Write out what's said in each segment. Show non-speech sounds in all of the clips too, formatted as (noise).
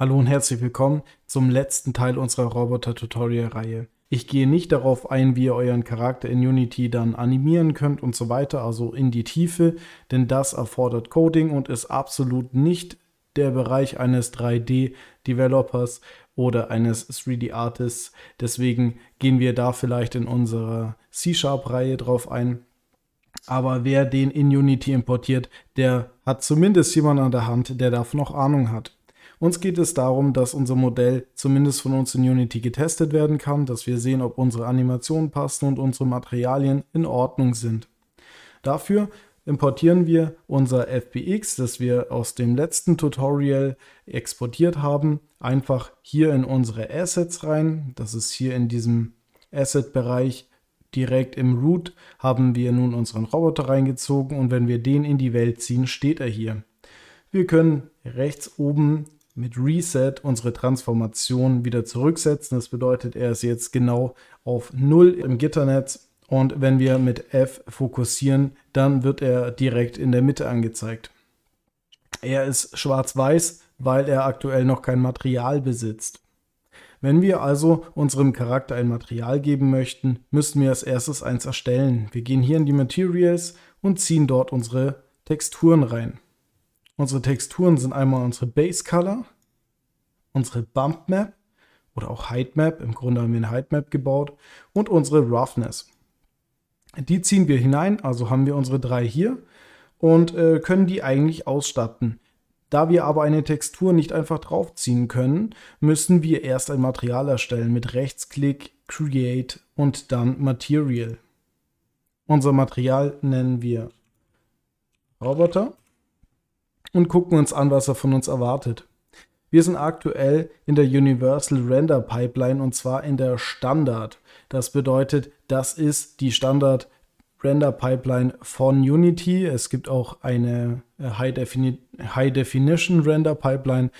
Hallo und herzlich willkommen zum letzten Teil unserer Roboter-Tutorial-Reihe. Ich gehe nicht darauf ein, wie ihr euren Charakter in Unity dann animieren könnt und so weiter, also in die Tiefe, denn das erfordert Coding und ist absolut nicht der Bereich eines 3D-Developers oder eines 3D-Artists. Deswegen gehen wir da vielleicht in unserer C-Sharp-Reihe drauf ein. Aber wer den in Unity importiert, der hat zumindest jemanden an der Hand, der davon noch Ahnung hat. Uns geht es darum, dass unser Modell zumindest von uns in Unity getestet werden kann, dass wir sehen, ob unsere Animationen passen und unsere Materialien in Ordnung sind. Dafür importieren wir unser FBX, das wir aus dem letzten Tutorial exportiert haben, einfach hier in unsere Assets rein. Das ist hier in diesem Asset-Bereich direkt im Root haben wir nun unseren Roboter reingezogen und wenn wir den in die Welt ziehen, steht er hier. Wir können rechts oben mit Reset unsere Transformation wieder zurücksetzen. Das bedeutet, er ist jetzt genau auf 0 im Gitternetz. Und wenn wir mit F fokussieren, dann wird er direkt in der Mitte angezeigt. Er ist schwarz-weiß, weil er aktuell noch kein Material besitzt. Wenn wir also unserem Charakter ein Material geben möchten, müssen wir als erstes eins erstellen. Wir gehen hier in die Materials und ziehen dort unsere Texturen rein. Unsere Texturen sind einmal unsere Base Color, unsere Bump Map oder auch Height Map. Im Grunde haben wir eine Height Map gebaut und unsere Roughness. Die ziehen wir hinein, also haben wir unsere drei hier und äh, können die eigentlich ausstatten. Da wir aber eine Textur nicht einfach draufziehen können, müssen wir erst ein Material erstellen mit Rechtsklick, Create und dann Material. Unser Material nennen wir Roboter und gucken uns an, was er von uns erwartet. Wir sind aktuell in der Universal Render Pipeline und zwar in der Standard. Das bedeutet, das ist die Standard Render Pipeline von Unity. Es gibt auch eine äh, High, Defini High Definition Render Pipeline.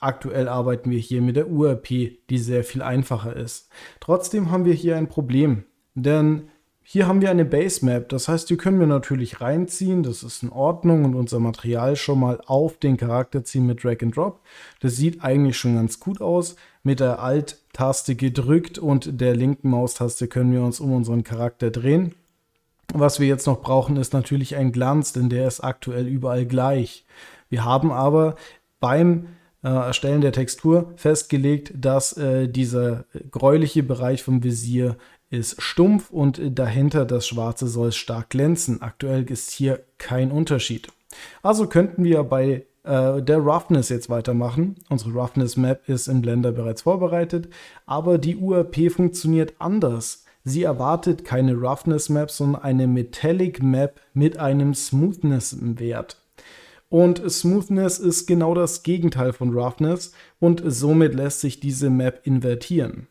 Aktuell arbeiten wir hier mit der URP, die sehr viel einfacher ist. Trotzdem haben wir hier ein Problem, denn hier haben wir eine Basemap, das heißt, die können wir natürlich reinziehen, das ist in Ordnung und unser Material schon mal auf den Charakter ziehen mit Drag and Drop. Das sieht eigentlich schon ganz gut aus. Mit der Alt-Taste gedrückt und der linken Maustaste können wir uns um unseren Charakter drehen. Was wir jetzt noch brauchen, ist natürlich ein Glanz, denn der ist aktuell überall gleich. Wir haben aber beim äh, Erstellen der Textur festgelegt, dass äh, dieser gräuliche Bereich vom Visier ist stumpf und dahinter das Schwarze soll stark glänzen. Aktuell ist hier kein Unterschied. Also könnten wir bei äh, der Roughness jetzt weitermachen. Unsere Roughness Map ist in Blender bereits vorbereitet, aber die URP funktioniert anders. Sie erwartet keine Roughness Map, sondern eine Metallic Map mit einem Smoothness-Wert. Und Smoothness ist genau das Gegenteil von Roughness und somit lässt sich diese Map invertieren.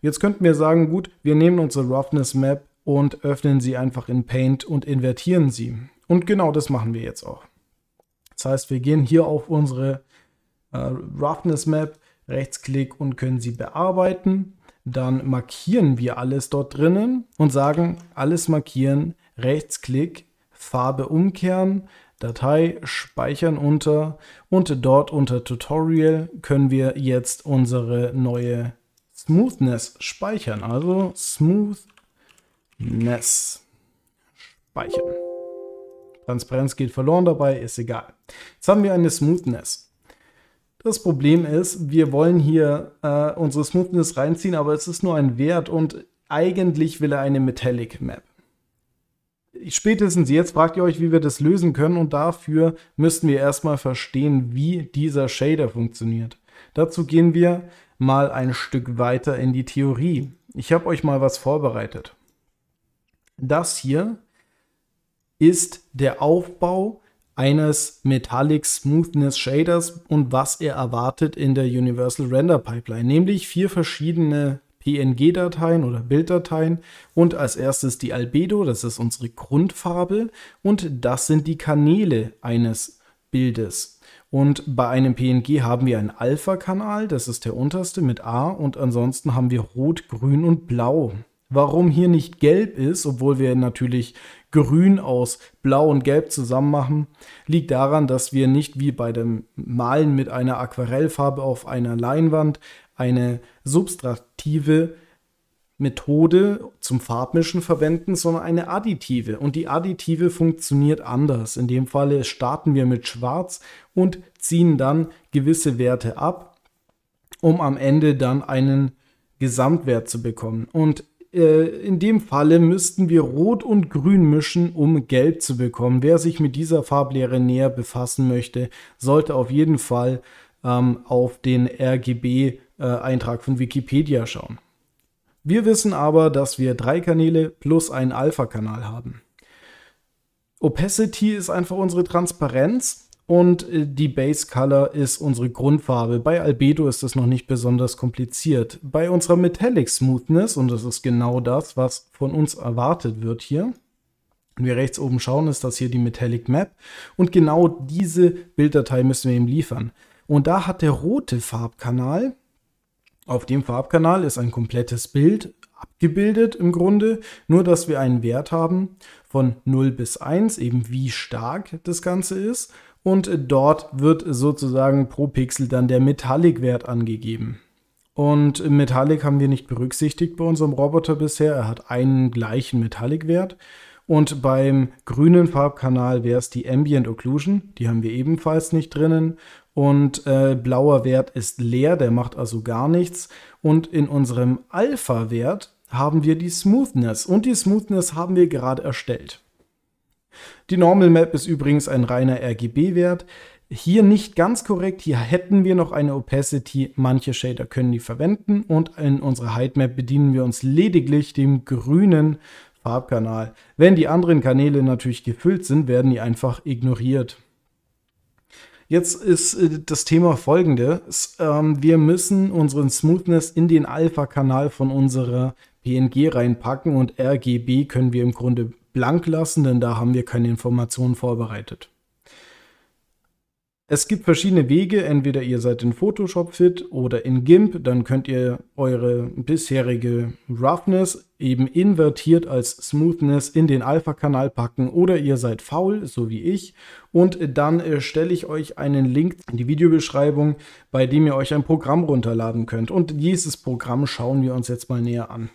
Jetzt könnten wir sagen, gut, wir nehmen unsere Roughness Map und öffnen sie einfach in Paint und invertieren sie. Und genau das machen wir jetzt auch. Das heißt, wir gehen hier auf unsere äh, Roughness Map, Rechtsklick und können sie bearbeiten. Dann markieren wir alles dort drinnen und sagen, alles markieren, Rechtsklick, Farbe umkehren, Datei speichern unter und dort unter Tutorial können wir jetzt unsere neue Smoothness speichern. Also Smoothness speichern. Transparenz geht verloren dabei, ist egal. Jetzt haben wir eine Smoothness. Das Problem ist, wir wollen hier äh, unsere Smoothness reinziehen, aber es ist nur ein Wert und eigentlich will er eine Metallic Map. Spätestens jetzt fragt ihr euch, wie wir das lösen können und dafür müssten wir erstmal verstehen, wie dieser Shader funktioniert. Dazu gehen wir mal ein Stück weiter in die Theorie. Ich habe euch mal was vorbereitet. Das hier ist der Aufbau eines Metallic Smoothness Shaders und was er erwartet in der Universal Render Pipeline, nämlich vier verschiedene PNG-Dateien oder Bilddateien und als erstes die Albedo, das ist unsere Grundfarbe und das sind die Kanäle eines Bildes. Und bei einem PNG haben wir einen Alpha-Kanal, das ist der unterste mit A und ansonsten haben wir Rot, Grün und Blau. Warum hier nicht gelb ist, obwohl wir natürlich grün aus blau und gelb zusammen machen, liegt daran, dass wir nicht wie bei dem Malen mit einer Aquarellfarbe auf einer Leinwand eine subtraktive Methode zum Farbmischen verwenden, sondern eine additive. Und die additive funktioniert anders. In dem Falle starten wir mit Schwarz und ziehen dann gewisse Werte ab, um am Ende dann einen Gesamtwert zu bekommen. Und äh, in dem Falle müssten wir Rot und Grün mischen, um Gelb zu bekommen. Wer sich mit dieser Farblehre näher befassen möchte, sollte auf jeden Fall ähm, auf den RGB-Eintrag äh, von Wikipedia schauen. Wir wissen aber, dass wir drei Kanäle plus einen Alpha-Kanal haben. Opacity ist einfach unsere Transparenz und äh, die Base Color ist unsere Grundfarbe. Bei Albedo ist das noch nicht besonders kompliziert. Bei unserer Metallic Smoothness, und das ist genau das, was von uns erwartet wird hier, wenn wir rechts oben schauen, ist das hier die Metallic Map und genau diese Bilddatei müssen wir ihm liefern. Und da hat der rote Farbkanal, auf dem Farbkanal ist ein komplettes Bild abgebildet im Grunde, nur dass wir einen Wert haben von 0 bis 1, eben wie stark das Ganze ist. Und dort wird sozusagen pro Pixel dann der Metallic-Wert angegeben. Und Metallic haben wir nicht berücksichtigt bei unserem Roboter bisher. Er hat einen gleichen Metallic-Wert. Und beim grünen Farbkanal wäre es die Ambient Occlusion, die haben wir ebenfalls nicht drinnen und äh, blauer Wert ist leer, der macht also gar nichts. Und in unserem Alpha-Wert haben wir die Smoothness und die Smoothness haben wir gerade erstellt. Die Normal Map ist übrigens ein reiner RGB-Wert. Hier nicht ganz korrekt, hier hätten wir noch eine Opacity, manche Shader können die verwenden und in unserer Height Map bedienen wir uns lediglich dem grünen Farbkanal. Wenn die anderen Kanäle natürlich gefüllt sind, werden die einfach ignoriert. Jetzt ist äh, das Thema folgendes. Ähm, wir müssen unseren Smoothness in den Alpha-Kanal von unserer PNG reinpacken und RGB können wir im Grunde blank lassen, denn da haben wir keine Informationen vorbereitet. Es gibt verschiedene Wege, entweder ihr seid in Photoshop fit oder in GIMP, dann könnt ihr eure bisherige Roughness eben invertiert als Smoothness in den Alpha-Kanal packen oder ihr seid faul, so wie ich. Und dann äh, stelle ich euch einen Link in die Videobeschreibung, bei dem ihr euch ein Programm runterladen könnt. Und dieses Programm schauen wir uns jetzt mal näher an.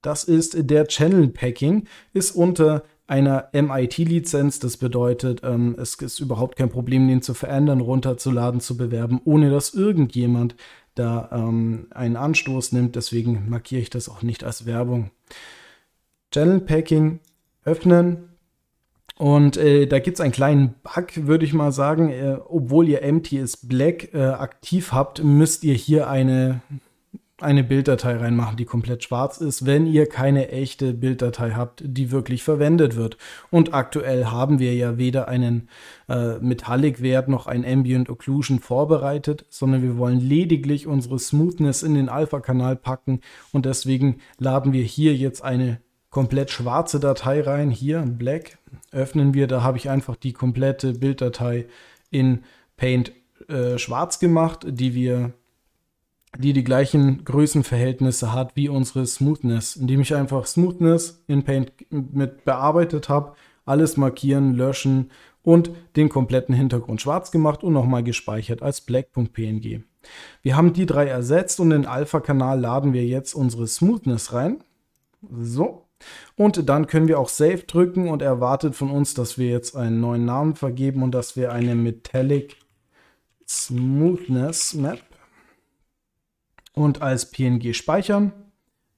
Das ist der Channel Packing, ist unter einer MIT-Lizenz. Das bedeutet, ähm, es ist überhaupt kein Problem, den zu verändern, runterzuladen, zu bewerben, ohne dass irgendjemand da ähm, einen Anstoß nimmt. Deswegen markiere ich das auch nicht als Werbung. Channel Packing öffnen. Und äh, da gibt es einen kleinen Bug, würde ich mal sagen. Äh, obwohl ihr MTS Black äh, aktiv habt, müsst ihr hier eine eine Bilddatei reinmachen, die komplett schwarz ist, wenn ihr keine echte Bilddatei habt, die wirklich verwendet wird. Und aktuell haben wir ja weder einen äh, Metallic-Wert noch ein Ambient Occlusion vorbereitet, sondern wir wollen lediglich unsere Smoothness in den Alpha-Kanal packen und deswegen laden wir hier jetzt eine komplett schwarze Datei rein, hier Black, öffnen wir, da habe ich einfach die komplette Bilddatei in Paint äh, schwarz gemacht, die wir die die gleichen Größenverhältnisse hat wie unsere Smoothness, indem ich einfach Smoothness in Paint mit bearbeitet habe, alles markieren, löschen und den kompletten Hintergrund schwarz gemacht und nochmal gespeichert als black.png. Wir haben die drei ersetzt und in Alpha-Kanal laden wir jetzt unsere Smoothness rein. So. Und dann können wir auch Save drücken und erwartet von uns, dass wir jetzt einen neuen Namen vergeben und dass wir eine Metallic Smoothness Map und als PNG speichern.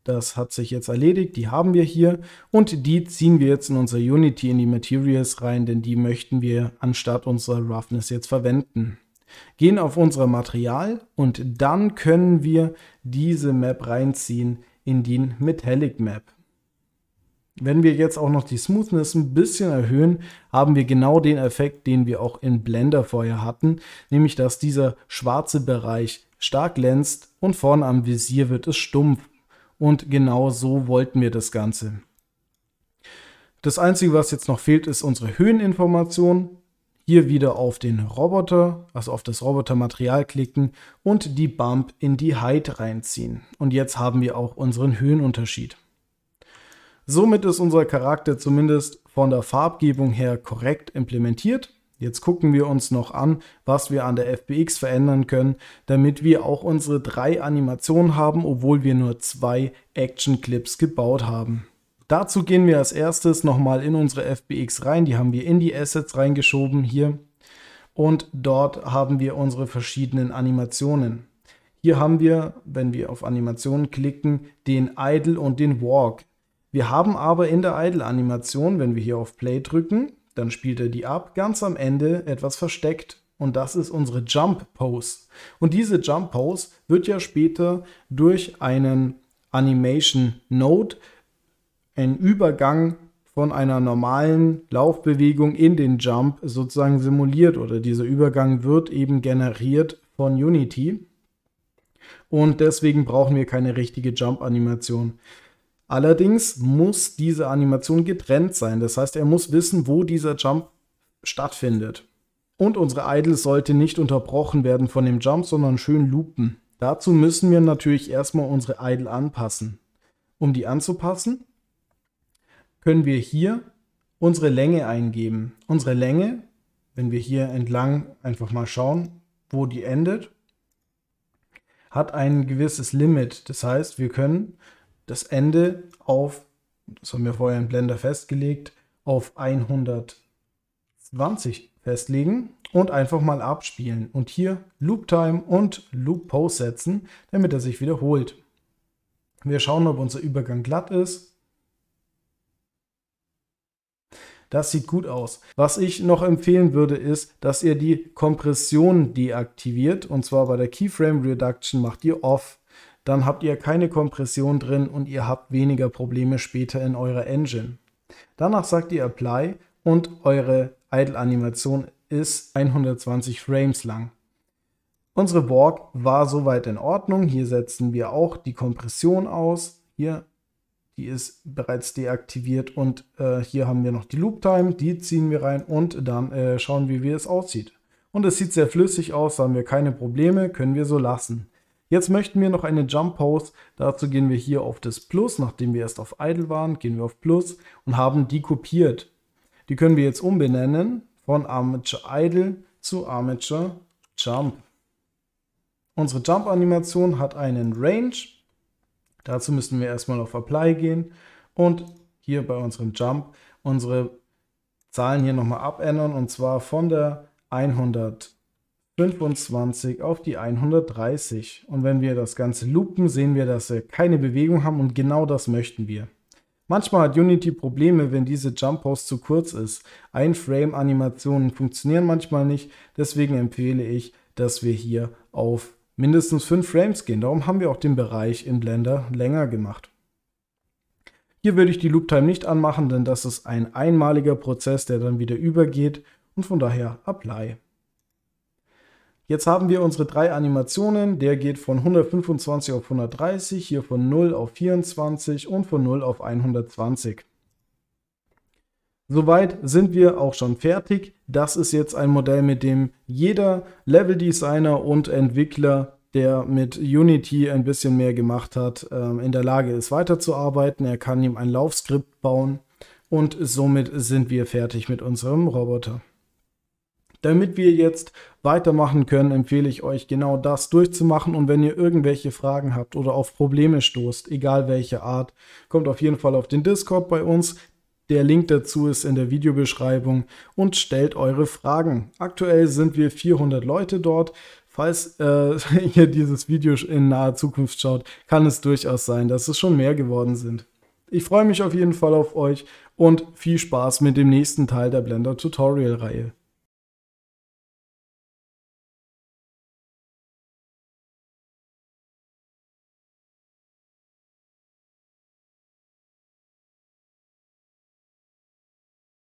Das hat sich jetzt erledigt, die haben wir hier und die ziehen wir jetzt in unser Unity in die Materials rein, denn die möchten wir anstatt unserer Roughness jetzt verwenden. Gehen auf unser Material und dann können wir diese Map reinziehen in den Metallic Map. Wenn wir jetzt auch noch die Smoothness ein bisschen erhöhen, haben wir genau den Effekt, den wir auch in Blender vorher hatten, nämlich dass dieser schwarze Bereich stark glänzt und vorne am Visier wird es stumpf. Und genau so wollten wir das Ganze. Das Einzige, was jetzt noch fehlt, ist unsere Höheninformation. Hier wieder auf den Roboter, also auf das Robotermaterial klicken und die Bump in die Height reinziehen. Und jetzt haben wir auch unseren Höhenunterschied. Somit ist unser Charakter zumindest von der Farbgebung her korrekt implementiert. Jetzt gucken wir uns noch an, was wir an der FBX verändern können, damit wir auch unsere drei Animationen haben, obwohl wir nur zwei Action Clips gebaut haben. Dazu gehen wir als erstes nochmal in unsere FBX rein, die haben wir in die Assets reingeschoben hier und dort haben wir unsere verschiedenen Animationen. Hier haben wir, wenn wir auf Animationen klicken, den Idle und den Walk. Wir haben aber in der Idle-Animation, wenn wir hier auf Play drücken, dann spielt er die ab, ganz am Ende etwas versteckt. Und das ist unsere Jump Pose. Und diese Jump Pose wird ja später durch einen Animation Node, einen Übergang von einer normalen Laufbewegung in den Jump sozusagen simuliert oder dieser Übergang wird eben generiert von Unity. Und deswegen brauchen wir keine richtige Jump-Animation. Allerdings muss diese Animation getrennt sein. Das heißt, er muss wissen, wo dieser Jump stattfindet. Und unsere Idle sollte nicht unterbrochen werden von dem Jump, sondern schön loopen. Dazu müssen wir natürlich erstmal unsere Idle anpassen. Um die anzupassen, können wir hier unsere Länge eingeben. Unsere Länge, wenn wir hier entlang einfach mal schauen, wo die endet, hat ein gewisses Limit. Das heißt, wir können das Ende auf, das haben wir vorher in Blender festgelegt, auf 120 festlegen und einfach mal abspielen und hier Loop Time und Loop Pose setzen, damit er sich wiederholt. Wir schauen, ob unser Übergang glatt ist. Das sieht gut aus. Was ich noch empfehlen würde, ist, dass ihr die Kompression deaktiviert. Und zwar bei der Keyframe Reduction macht ihr Off dann habt ihr keine Kompression drin und ihr habt weniger Probleme später in eurer Engine. Danach sagt ihr Apply und eure Idle-Animation ist 120 Frames lang. Unsere Borg war soweit in Ordnung. Hier setzen wir auch die Kompression aus. Hier, die ist bereits deaktiviert und äh, hier haben wir noch die Loop Time. Die ziehen wir rein und dann äh, schauen wir, wie es aussieht. Und es sieht sehr flüssig aus, haben wir keine Probleme, können wir so lassen. Jetzt möchten wir noch eine Jump Pose. Dazu gehen wir hier auf das Plus, nachdem wir erst auf Idle waren, gehen wir auf Plus und haben die kopiert. Die können wir jetzt umbenennen von Amateur Idle zu Amateur Jump. Unsere Jump-Animation hat einen Range. Dazu müssen wir erstmal auf Apply gehen und hier bei unserem Jump unsere Zahlen hier nochmal abändern und zwar von der 100 25 auf die 130. Und wenn wir das Ganze loopen, sehen wir, dass wir keine Bewegung haben und genau das möchten wir. Manchmal hat Unity Probleme, wenn diese Jump Pause zu kurz ist. Ein Frame Animationen funktionieren manchmal nicht, deswegen empfehle ich, dass wir hier auf mindestens 5 Frames gehen. Darum haben wir auch den Bereich in Blender länger gemacht. Hier würde ich die Loop Time nicht anmachen, denn das ist ein einmaliger Prozess, der dann wieder übergeht und von daher Apply. Jetzt haben wir unsere drei Animationen. Der geht von 125 auf 130, hier von 0 auf 24 und von 0 auf 120. Soweit sind wir auch schon fertig. Das ist jetzt ein Modell, mit dem jeder Leveldesigner und Entwickler, der mit Unity ein bisschen mehr gemacht hat, ähm, in der Lage ist weiterzuarbeiten. Er kann ihm ein Laufskript bauen und somit sind wir fertig mit unserem Roboter. Damit wir jetzt weitermachen können, empfehle ich euch genau das durchzumachen und wenn ihr irgendwelche Fragen habt oder auf Probleme stoßt, egal welche Art, kommt auf jeden Fall auf den Discord bei uns. Der Link dazu ist in der Videobeschreibung und stellt eure Fragen. Aktuell sind wir 400 Leute dort. Falls äh, (laughs) ihr dieses Video in naher Zukunft schaut, kann es durchaus sein, dass es schon mehr geworden sind. Ich freue mich auf jeden Fall auf euch und viel Spaß mit dem nächsten Teil der Blender Tutorial Reihe.